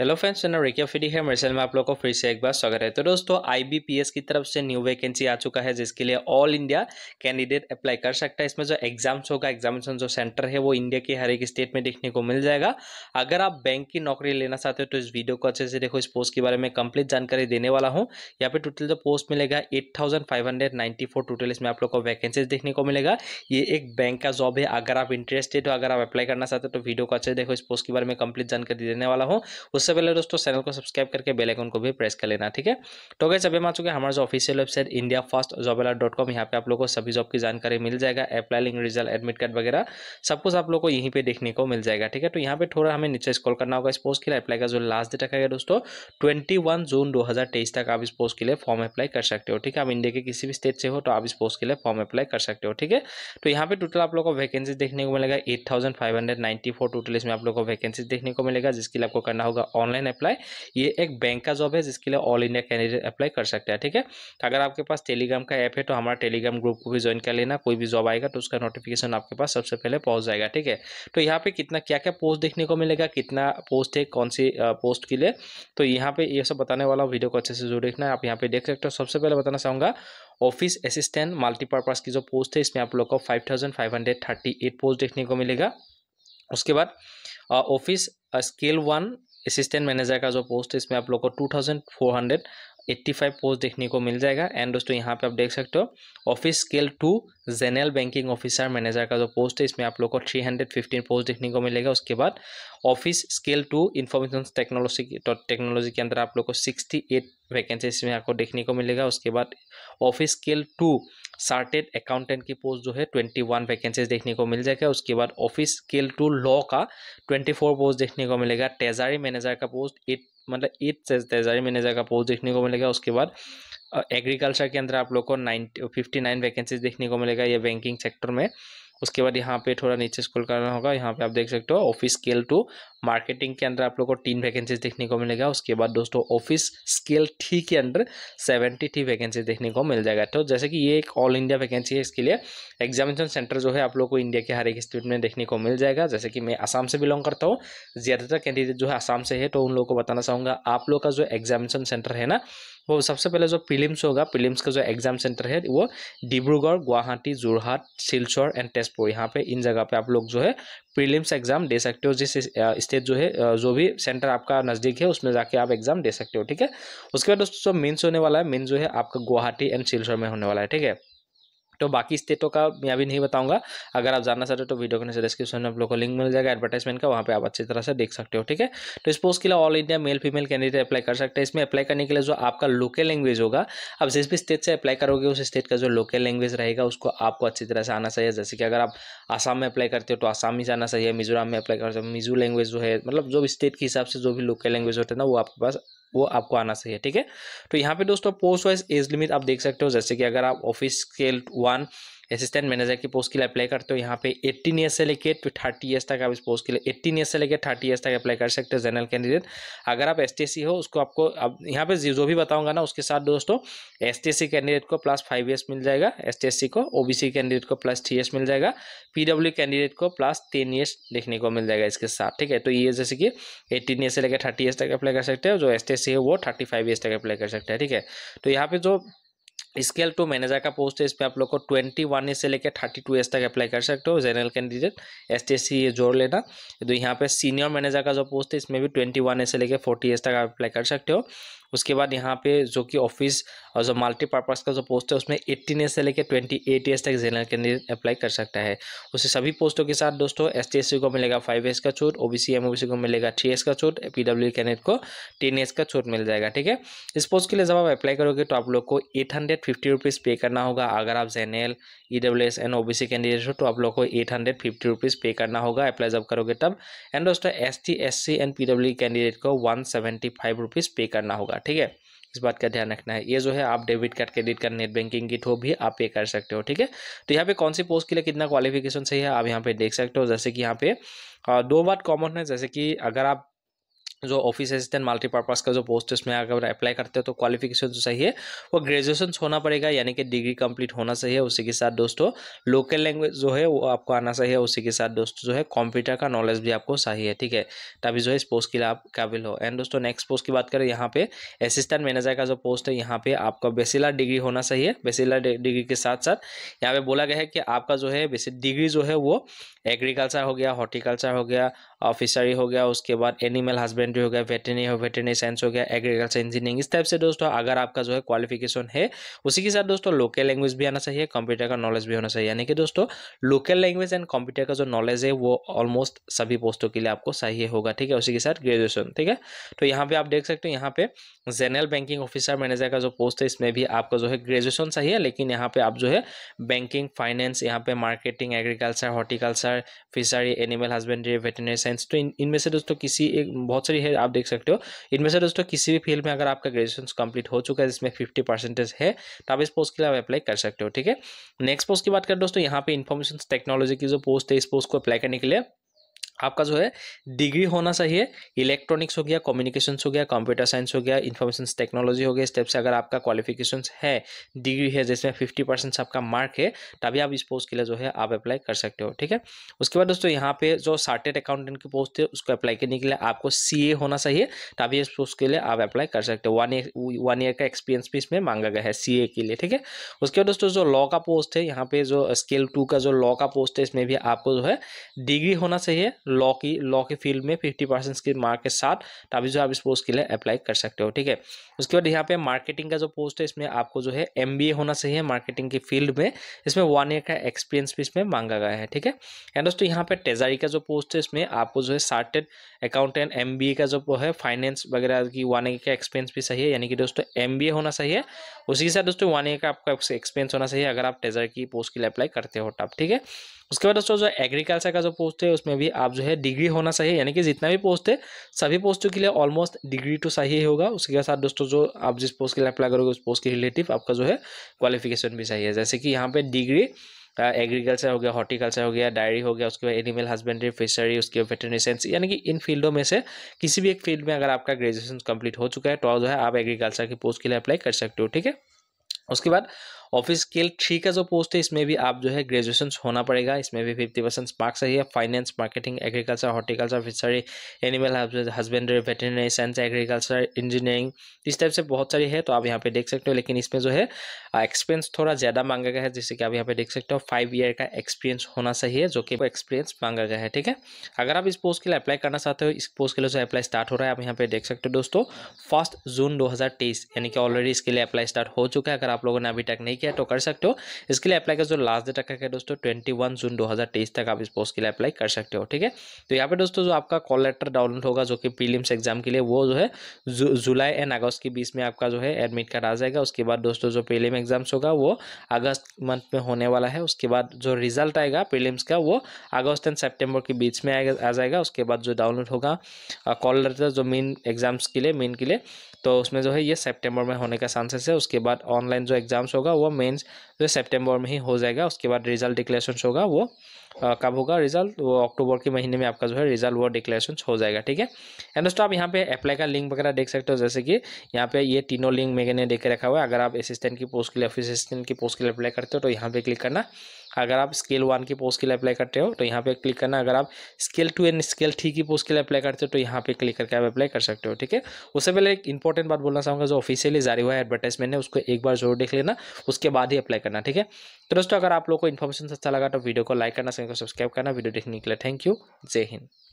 hello friends मैं रिक्या फिडी है मेरे में आप लोगों को फिर से एक बार स्वागत है तो दोस्तों आईबीपीएस की तरफ से न्यू वैकेंसी आ चुका है जिसके लिए ऑल इंडिया कैंडिडेट अप्लाई कर सकता है इसमें जो एग्जाम्स होगा एग्जामिनेशन जो सेंटर है वो इंडिया के हर एक स्टेट में देखने को मिल जाएगा अगर आप बैंक की नौकरी लेना चाहते हो तो इस वीडियो को अच्छे से देखो इस पोस्ट के बारे में कंप्लीट जानकारी देने वाला हूँ यहाँ पर टोटल जो पोस्ट मिलेगा एट टोटल इसमें आप लोग को वैकेंसीज देखने को मिलेगा ये एक बैंक का जॉब है अगर आप इंटरेस्टेड हो अगर आप अप्लाई करना चाहते हो तो वीडियो को अच्छे से देखो इस पोस्ट के बारे में कंप्लीट जानकारी देने वाला हूँ उस सबसे पहले दोस्तों चैनल को सब्सक्राइब करके बेल आइकन को भी प्रेस कर लेना ठीक है तो गैस अभी हम आ चुके हैं हमारा जो official website India fast job alert dot com यहाँ पे आप लोगों को सभी जॉब की जानकारी मिल जाएगा अप्लाई रिजल्ट एडमिट कार्ड वगैरह सब कुछ आप लोग को यहीं पर देखने को मिल जाएगा ठीक है तो यहाँ पर थोड़ा हमें नीचे स्कॉल करना होगा इस पोस्ट के लिए अप्लाई का जो लास्ट डेट रखा गया दोस्तों ट्वेंटी जून दो तक आप इस पोस्ट के लिए फॉर्म अप्लाई कर सकते हो ठीक है आप इंडिया के किसी भी स्टेट से हो तो आप इस पोस्ट के लिए फॉर्म अप्लाई कर सकते हो ठीक है तो यहाँ पर टोटल आप लोग को वैकेंसी देखने को मिलेगा एट टोटल इसमें आप लोग को वैकेंसी देखने को मिलेगा जिसके लिए आपको करना होगा ऑनलाइन अप्लाई ये एक बैंक का जॉब है जिसके लिए ऑल इंडिया कैंडिडेट अप्लाई कर सकते हैं ठीक है अगर आपके पास टेलीग्राम का ऐप है तो हमारा टेलीग्राम ग्रुप को भी ज्वाइन कर लेना कोई भी जॉब आएगा तो उसका नोटिफिकेशन आपके पास सबसे पहले पहुँच जाएगा ठीक है तो यहाँ पर कितना क्या क्या पोस्ट देखने को मिलेगा कितना पोस्ट है कौन सी पोस्ट के लिए तो यहाँ पर ये सब बताने वाला वीडियो को अच्छे से जरूर देखना है आप यहाँ पे देख सकते हो सबसे पहले बताना चाहूँगा ऑफिस असिस्टेंट मल्टीपर्पज़ की जो पोस्ट है इसमें आप लोग को five thousand five hundred thirty eight post देखने को मिलेगा उसके बाद office scale one assistant manager का जो पोस्ट है इसमें आप लोग को two thousand four hundred eighty five post देखने को मिल जाएगा एंड दोस्तों यहाँ पे आप देख सकते हो office scale two general banking officer manager का जो पोस्ट है इसमें आप लोग को थ्री हंड्रेड फिफ्टीन पोस्ट देखने को मिलेगा उसके बाद office scale two information technology technology के अंदर आप लोग को सिक्सटी एट वैकेंसी इसमें आपको देखने को मिलेगा उसके बाद office scale two chartered accountant की पोस्ट जो है ट्वेंटी वन वैकेंसीज देखने को मिल जाएगा उसके बाद ऑफिस स्केल टू लॉ का ट्वेंटी फोर पोस्ट देखने को मिलेगा ट्रेजारी मैनेजर का पोस्ट एट मतलब एट से ट्रेजारी मैनेजर का पोस्ट देखने को मिलेगा उसके बाद एग्रीकल्चर के अंदर आप लोग को नाइन फिफ्टी नाइन वैकेंसीज देखने को मिलेगा ये बैंकिंग सेक्टर में उसके बाद यहाँ पे थोड़ा नीचे स्कूल करना होगा यहाँ पे आप देख सकते हो ऑफिस स्केल टू मार्केटिंग के अंदर आप लोग को तीन वैकेंसीज देखने को मिलेगा उसके बाद दोस्तों ऑफिस स्केल थ्री के अंडर सेवेंटी थ्री वैकेंसी देखने को मिल जाएगा तो जैसे कि ये एक ऑल इंडिया वैकेंसी है इसके लिए एग्जामिनेशन सेंटर जो है आप लोग को इंडिया के हर एक स्टेट में देखने को मिल जाएगा जैसे कि मैं आसाम से बिलोंग करता हूँ ज़्यादातर कैंडिडेट जो है आसाम से है तो उन लोगों को बताना चाहूँगा आप लोग का जो एग्जामिनेशन सेंटर है ना वो सबसे पहले जो प्रिलिम्स होगा प्रिलिम्स का जो एग्जाम सेंटर है वो डिब्रूगढ़ गुवाहाटी जोरहाट सिलचौर एंड तेजपुर यहाँ पे इन जगह पे आप लोग जो है प्रीलिम्स एग्जाम दे सकते हो जिस स्टेट जो है जो भी सेंटर आपका नज़दीक है उसमें जाके आप एग्जाम दे सकते हो ठीक है उसके बाद दोस्तों मेन्स होने वाला है मेन्स जो है आपका गुवाहाटी एंड सिलसर में होने वाला है ठीक है तो बाकी स्टेटों का मैं अभी नहीं बताऊंगा अगर आप जानना चाहते हो तो वीडियो के डिस्क्रिप्शन में आप लोगों को लिंक मिल जाएगा एडवर्टाइजमेंट का वहाँ पर आप अच्छी तरह से देख सकते हो ठीक है तो इस पोस्ट के लिए all India male female candidate apply कर सकते हैं इसमें अप्लाई करने के लिए जो आपका लोकल लैंग्वेज होगा आप जिस भी स्टेट से अप्लाई करोगे उस स्टेट का जो लोकल लैंग्वेज रहेगा उसको आपको अच्छी तरह से आना चाहिए जैसे कि अगर आप आसाम में अप्लाई करते हो तो आसाम ही जाना चाहिए मिजोराम में अप्लाई करते हो मिजू लैंग्वेज जो है मतलब जो स्टेट के हिसाब से जो भी लोकल लैंग्वेज होते हैं ना वो आपके पास वो आपको आना चाहिए ठीक है तो यहाँ पे दोस्तों पोस्ट वाइज एज लिमिट आप देख सकते हो जैसे कि अगर आप office scale one assistant manager की पोस्ट के लिए अप्लाई करते हो यहाँ पे 18 ईयर से लेके थर्टी ईयर्स तक आप इस पोस्ट के लिए 18 ईयर्स से लेके 30 ईयर्स तक अप्लाई कर सकते हो जनरल कैंडिडेट अगर आप एस हो उसको आपको अब यहाँ पे जो भी बताऊंगा ना उसके साथ दोस्तों एस कैंडिडेट को प्लस फाइव ईयर्स मिल जाएगा एस को ओ कैंडिडेट को प्लस थ्री ईयर्स मिल जाएगा पी कैंडिडेट को प्लस टेन ईयर्स देखने को मिल जाएगा इसके साथ ठीक है तो ये जैसे कि एट्टीन ईयर से लेकर थर्टी ईयर्स तक अप्लाई कर सकते हो जो एस है वो थर्टी फाइव तक अप्लाई कर सकते हैं ठीक है तो यहाँ पे जो स्केल टू मैनेजर का पोस्ट है इस पर आप लोग को ट्वेंटी वन से लेकर थर्टी टू एज तक अप्लाई कर सकते हो general candidate S T S C जोड़ लेना तो यहाँ पे सीनियर मैनेजर का जो पोस्ट है इसमें भी ट्वेंटी वन से लेकर फोर्टी एज तक आप अप्लाई कर सकते हो उसके बाद यहाँ पे जो कि ऑफिस और जो मल्टीपर्पज़ का जो पोस्ट है उसमें एट्टीन ईयर से लेकर ट्वेंटी एट ईयर्स तक जनरल कैंडिडेट अप्लाई कर सकता है उसे सभी पोस्टों के साथ दोस्तों एस टी को मिलेगा फाइव ईयर्स का छूट O B C M O B C को मिलेगा थ्री ईयर्स का छूट पी डब्ल्यू कैंडिडेट को टेन ईयर्स का छूट मिल जाएगा ठीक है इस पोस्ट के लिए जब आप अप्लाई करोगे तो आप लोग को eight hundred fifty rupees pay करना होगा अगर आप general E W S and O B C candidate हो तो आप लोग को eight hundred fifty rupees pay करना होगा अप्लाई जब करोगे तब एंड दोस्तों S T S C and P W candidate को one seventy five rupees pay करना होगा ठीक है इस बात का ध्यान रखना है ये जो है आप debit card credit card net banking की थ्रू भी आप ये कर सकते हो ठीक है तो यहाँ पे कौन सी पोस्ट के लिए कितना क्वालिफिकेशन सही है आप यहाँ पे देख सकते हो जैसे कि यहाँ पे दो बात कॉमन है जैसे कि अगर आप जो ऑफिस असिस्टेंट मल्टीपर्पज़ का जो पोस्ट है उसमें अगर अप्लाई करते हो तो क्वालिफिकेशन जो चाहिए वो ग्रेजुएशन होना पड़ेगा यानी कि डिग्री कंप्लीट होना चाहिए उसी के साथ दोस्तों लोकल लैंग्वेज जो है वो आपको आना चाहिए उसी के साथ दोस्तों जो है कंप्यूटर का नॉलेज भी आपको चाहिए ठीक है तभी जो है इस पोस्ट के लिए आप काबिल हो एंड दोस्तों नेक्स्ट पोस्ट की बात करें यहाँ पे असिस्टेंट मैनेजर का जो पोस्ट है यहाँ पे आपका बेसिलर डिग्री होना चाहिए बेसिलर डिग्री के साथ साथ यहाँ पे बोला गया है कि आपका जो है डिग्री जो है वो एग्रीकल्चर हो गया हॉर्टिकल्चर हो गया फिशरी हो गया उसके बाद एनिमल हस्बेंड वेटनरी हो गया वेटनरी हो वेटनरी साइंस हो गया एग्रीकल्चर इंजीनियरिंग इस टाइप से दोस्तों अगर आपका जो है क्वालिफिकेशन है उसी के साथ दोस्तों लोकल लैंग्वेज भी आना चाहिए कंप्यूटर का नॉलेज भी होना चाहिए यानी कि दोस्तों लोकल लैंग्वेज एंड कंप्यूटर का जो नॉलेज है वो ऑलमोस्ट सभी पोस्टों के लिए आपको चाहिए होगा ठीक है उसी के साथ ग्रेजुएशन ठीक है तो यहाँ पे आप देख सकते हो यहाँ पे जनरल बैंकिंग ऑफिसर मैनेजर का जो पोस्ट है इसमें भी आपका जो है ग्रेजुएशन चाहिए लेकिन यहाँ पे आप जो है बैंकिंग फाइनेंस यहाँ पे marketing agriculture horticulture fishery animal husbandry veterinary science तो इनमें से दोस्तों किसी एक बहुत सारी भी है आप देख सकते हो इनमें से दोस्तों किसी भी फील्ड में अगर आपका ग्रेजुएशन कंप्लीट हो चुका है जिसमें फिफ्टी परसेंटेज है तो आप इस पोस्ट के लिए आप अप्लाई कर सकते हो ठीक है नेक्स्ट पोस्ट की बात करें दोस्तों यहाँ पे इन्फॉर्मेशन टेक्नोलॉजी की जो पोस्ट है इस पोस्ट को अप्लाई करने के लिए आपका जो है डिग्री होना चाहिए इलेक्ट्रॉनिक्स हो गया कम्युनिकेशंस हो गया कंप्यूटर साइंस हो गया इंफॉर्मेशन टेक्नोलॉजी हो गया इस टाइप से अगर आपका क्वालिफिकेशन है डिग्री है जिसमें फिफ्टी परसेंट आपका मार्क है तभी आप इस पोस्ट के लिए जो है आप अप्लाई कर सकते हो ठीक है उसके बाद दोस्तों यहाँ पे जो चार्टेड अकाउंटेंट की पोस्ट है उसको अप्लाई करने के लिए आपको सी होना चाहिए तभी इस पोस्ट के लिए आप अप्लाई कर सकते हो वन ईयर वन ईयर का एक्सपीरियंस भी इसमें मांगा गया है सी के लिए ठीक है उसके बाद दोस्तों जो लॉ का पोस्ट है यहाँ पे जो स्केल टू का जो लॉ का पोस्ट है इसमें भी आपको जो है डिग्री होना चाहिए लॉ की लॉ के फील्ड में फिफ्टी परसेंट के मार्क के साथ तभी जो आप इस पोस्ट के लिए अप्लाई कर सकते हो ठीक है उसके बाद यहाँ पे मार्केटिंग का जो पोस्ट है इसमें आपको जो है एम होना चाहिए मार्केटिंग की फील्ड में इसमें वन ईयर का एक्सपीरियंस भी इसमें मांगा गया है ठीक है एंड दोस्तों यहाँ पे टेजारी का जो पोस्ट है इसमें आपको जो है सार्टेड अकाउंटेंट एम का जो वो है फाइनेंस वगैरह की वन ईयर का एक्सपेंस भी सही है यानी कि दोस्तों एम होना चाहिए उसी के साथ दोस्तों वन ईयर का आपका एक्सपेंस होना चाहिए अगर आप टेजर की पोस्ट के लिए अप्लाई करते हो तब ठीक है उसके बाद दोस्तों जो एग्रीकल्चर का जो पोस्ट है उसमें भी आप जो है डिग्री होना चाहिए यानी कि जितना भी पोस्ट है सभी पोस्टों के लिए ऑलमोस्ट डिग्री तो चाहिए होगा उसके साथ दोस्तों जो आप जिस पोस्ट के लिए अप्लाई करोगे उस पोस्ट के रिलेटिव आपका जो है क्वालिफिकेशन भी चाहिए जैसे कि यहाँ पे डिग्री एग्रीकल्चर हो गया हॉर्टिकल्चर हो गया डायरी हो गया उसके बाद एनिमल हस्बेंड्री फिशरी उसके वेटनरी साइंस यानी कि इन फील्डों में से किसी भी एक फील्ड में अगर आपका ग्रेजुएशन कंप्लीट हो चुका है तो जो है आप एग्रीकल्चर की पोस्ट के लिए अप्लाई कर सकते हो ठीक है उसके बाद ऑफिस स्किल थ्री का जो पोस्ट है इसमें भी आप जो है ग्रेजुएशन होना पड़ेगा इसमें भी फिफ्टी परसेंट मार्क्स चाहिए finance marketing agriculture horticulture fishery animal husbandry veterinary science agriculture engineering इस टाइप से बहुत सारी है तो आप यहाँ पे देख सकते हो लेकिन इसमें जो है एक्सपीरियंस थोड़ा ज़्यादा मांगा गया है जैसे कि आप यहाँ पे देख सकते हो फाइव ईयर का एक्सपीरियंस होना चाहिए जो कि एक्सपीरियंस मांगा गया है ठीक है अगर आप इस पोस्ट के लिए अप्लाई करना चाहते हो इस पोस्ट के लिए जो अप्लाई स्टार्ट हो रहा है आप यहाँ पे देख सकते हो दोस्तों फर्स्ट जून दो यानी कि ऑलरेडी इसके लिए अप्लाई स्टार्ट हो चुका है अगर आप लोगों ने अभी तक नहीं किया तो कर सकते हो इसके लिए अप्लाई का जो लास्ट डेट रखा गया दोस्तों ट्वेंटी वन जून दो हज़ार तेईस तक आप इस पोस्ट के लिए अप्लाई कर सकते हो ठीक है तो यहाँ पे दोस्तों जो आपका कॉल लेटर डाउनलोड होगा जो कि प्रीलिम्स एग्जाम के लिए वो जो है जुलाई एंड अगस्त के बीच में आपका जो है एडमिट कार्ड आ जाएगा उसके बाद दोस्तों जो प्रीलिम एग्जाम्स होगा वो अगस्त मंथ में होने वाला है उसके बाद जो रिजल्ट आएगा प्रीलिम्स का वो अगस्त एंड सेप्टेम्बर के बीच में आ जाएगा उसके बाद जो डाउनलोड होगा कॉल लेटर जो मेन एग्जाम्स के लिए मेन के लिए तो उसमें जो है ये सेप्टेम्बर में होने का चांसेस है उसके बाद ऑनलाइन जो एग्ज़ाम्स होगा वो मेन्स जो सेप्टेम्बर में ही हो जाएगा उसके बाद रिजल्ट डिक्लेरेशन होगा वो कब होगा रिजल्ट वो अक्टूबर के महीने में आपका जो है रिजल्ट वो डिक्लेरेशन हो जाएगा ठीक है एंड दोस्तों आप यहाँ पे अप्लाई का लिंक वगैरह देख सकते हो जैसे कि यहाँ पे ये तीनों लिंक मैंने देखे रखा हुआ है अगर आप असिस्टेंट की पोस्ट के लिए ऑफिस असिस्टेंट की पोस्ट के लिए अप्लाई करते हो तो यहाँ पे क्लिक करना अगर आप स्केल वन की पोस्ट के लिए अप्लाई करते हो तो यहाँ पे क्लिक करना अगर आप scale two and scale three की पोस्ट के लिए अप्लाई करते हो तो यहाँ पे क्लिक करके आप अप्लाई कर सकते हो ठीक है उससे पहले एक इंपॉर्टेंट बात बोलना चाहूँगा जो ऑफिशियली जारी हुआ है एडवर्टाइजमेंट है उसको एक बार जरूर देख लेना उसके बाद ही अप्लाई करना ठीक है तो दोस्तों अगर आप लोग को इन्फॉर्मेशन अच्छा लगा तो वीडियो को लाइक करना सब्सक्राइब करना वीडियो देखने के लिए थैंक यू जय हिंद